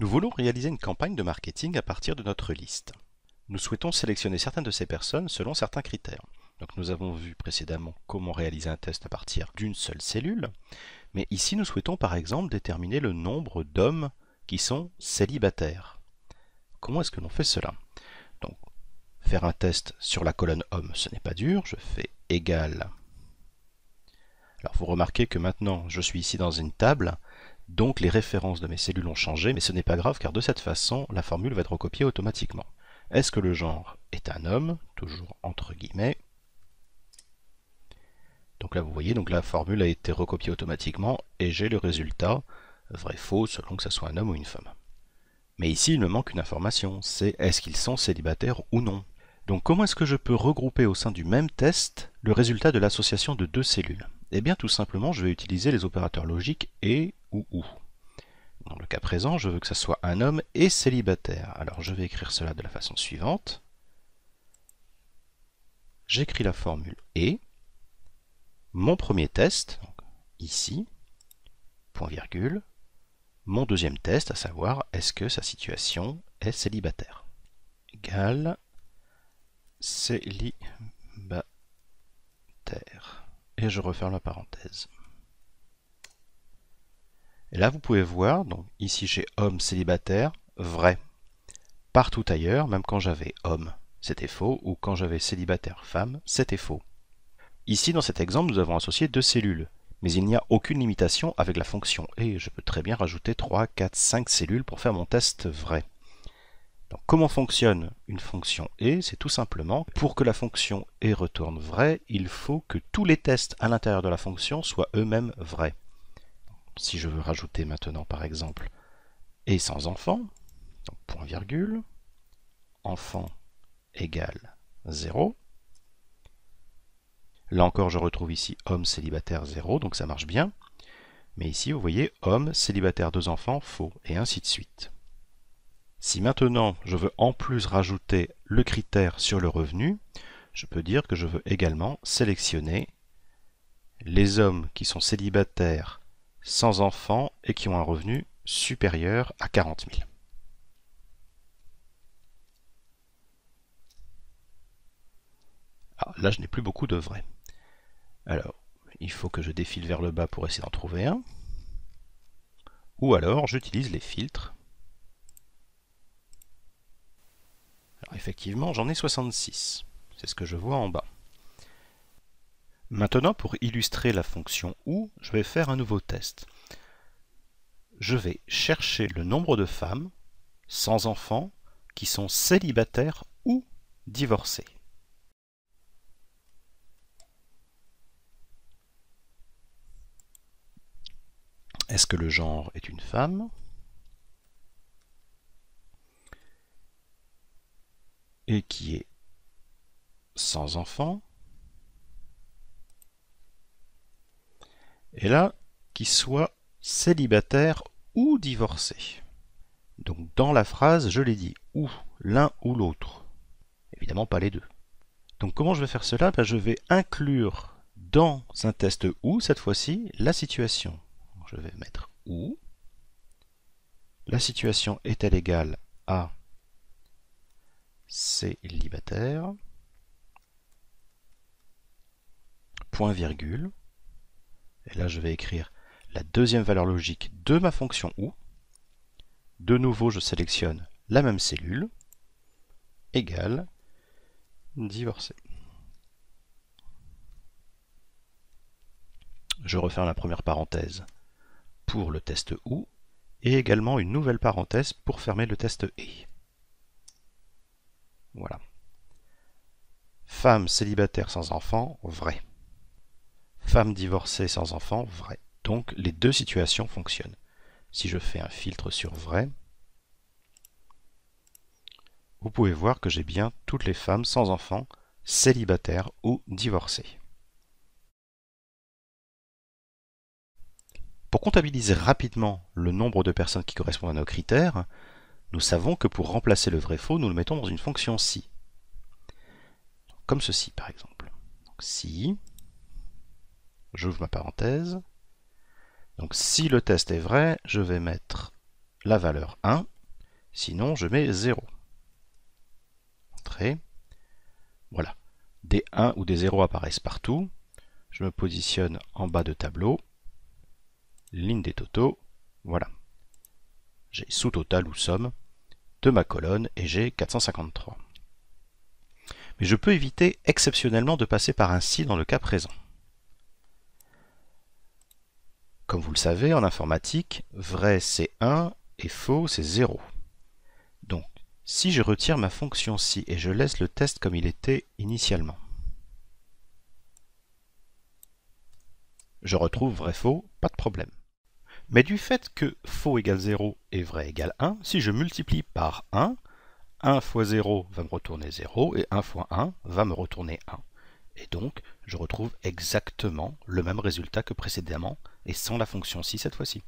Nous voulons réaliser une campagne de marketing à partir de notre liste. Nous souhaitons sélectionner certaines de ces personnes selon certains critères. Donc nous avons vu précédemment comment réaliser un test à partir d'une seule cellule, mais ici nous souhaitons par exemple déterminer le nombre d'hommes qui sont célibataires. Comment est-ce que l'on fait cela Donc faire un test sur la colonne homme, ce n'est pas dur, je fais égal. Alors vous remarquez que maintenant je suis ici dans une table donc les références de mes cellules ont changé, mais ce n'est pas grave car de cette façon, la formule va être recopiée automatiquement. Est-ce que le genre est un homme Toujours entre guillemets. Donc là, vous voyez, donc la formule a été recopiée automatiquement et j'ai le résultat, vrai, faux, selon que ce soit un homme ou une femme. Mais ici, il me manque une information, c'est est-ce qu'ils sont célibataires ou non. Donc comment est-ce que je peux regrouper au sein du même test le résultat de l'association de deux cellules eh bien tout simplement je vais utiliser les opérateurs logiques et ou ou. Dans le cas présent, je veux que ça soit un homme et célibataire. Alors je vais écrire cela de la façon suivante. J'écris la formule et mon premier test, ici, point virgule, mon deuxième test, à savoir est-ce que sa situation est célibataire, égale célibataire et je referme la parenthèse. Et là, vous pouvez voir, donc ici j'ai homme célibataire, vrai. Partout ailleurs, même quand j'avais homme, c'était faux, ou quand j'avais célibataire femme, c'était faux. Ici, dans cet exemple, nous avons associé deux cellules, mais il n'y a aucune limitation avec la fonction et je peux très bien rajouter 3, 4, 5 cellules pour faire mon test vrai comment fonctionne une fonction et C'est tout simplement, pour que la fonction et retourne vrai, il faut que tous les tests à l'intérieur de la fonction soient eux-mêmes vrais. Si je veux rajouter maintenant par exemple et sans enfant, donc point virgule, enfant égale 0. Là encore, je retrouve ici homme célibataire 0, donc ça marche bien. Mais ici, vous voyez homme célibataire deux enfants faux, et ainsi de suite. Si maintenant je veux en plus rajouter le critère sur le revenu, je peux dire que je veux également sélectionner les hommes qui sont célibataires, sans enfants et qui ont un revenu supérieur à 40 000. Ah, là, je n'ai plus beaucoup de vrais. Alors, il faut que je défile vers le bas pour essayer d'en trouver un. Ou alors, j'utilise les filtres effectivement, j'en ai 66. C'est ce que je vois en bas. Maintenant, pour illustrer la fonction OU, je vais faire un nouveau test. Je vais chercher le nombre de femmes sans enfants qui sont célibataires ou divorcées. Est-ce que le genre est une femme et qui est sans enfant. Et là, qui soit célibataire ou divorcé. Donc dans la phrase, je l'ai dit, ou l'un ou l'autre. Évidemment pas les deux. Donc comment je vais faire cela ben, Je vais inclure dans un test ou, cette fois-ci, la situation. Je vais mettre ou. La situation est-elle égale à célibataire, point virgule, et là je vais écrire la deuxième valeur logique de ma fonction OU. De nouveau, je sélectionne la même cellule, égale divorcé. Je referme la première parenthèse pour le test OU, et également une nouvelle parenthèse pour fermer le test E. Voilà. Femme célibataire sans enfant, vrai. Femme divorcée sans enfant, vrai. Donc les deux situations fonctionnent. Si je fais un filtre sur vrai, vous pouvez voir que j'ai bien toutes les femmes sans enfants, célibataires ou divorcées. Pour comptabiliser rapidement le nombre de personnes qui correspondent à nos critères, nous savons que pour remplacer le vrai faux, nous le mettons dans une fonction si. Comme ceci, par exemple. si, j'ouvre ma parenthèse. Donc si le test est vrai, je vais mettre la valeur 1, sinon je mets 0. Entrée. Voilà. Des 1 ou des 0 apparaissent partout. Je me positionne en bas de tableau. Ligne des totaux. Voilà j'ai sous total ou somme de ma colonne et j'ai 453. Mais je peux éviter exceptionnellement de passer par un si dans le cas présent. Comme vous le savez, en informatique, vrai c'est 1 et faux c'est 0. Donc, si je retire ma fonction si et je laisse le test comme il était initialement, je retrouve vrai-faux, pas de problème. Mais du fait que faux égale 0 et vrai égale 1, si je multiplie par 1, 1 fois 0 va me retourner 0 et 1 fois 1 va me retourner 1. Et donc, je retrouve exactement le même résultat que précédemment et sans la fonction si cette fois-ci.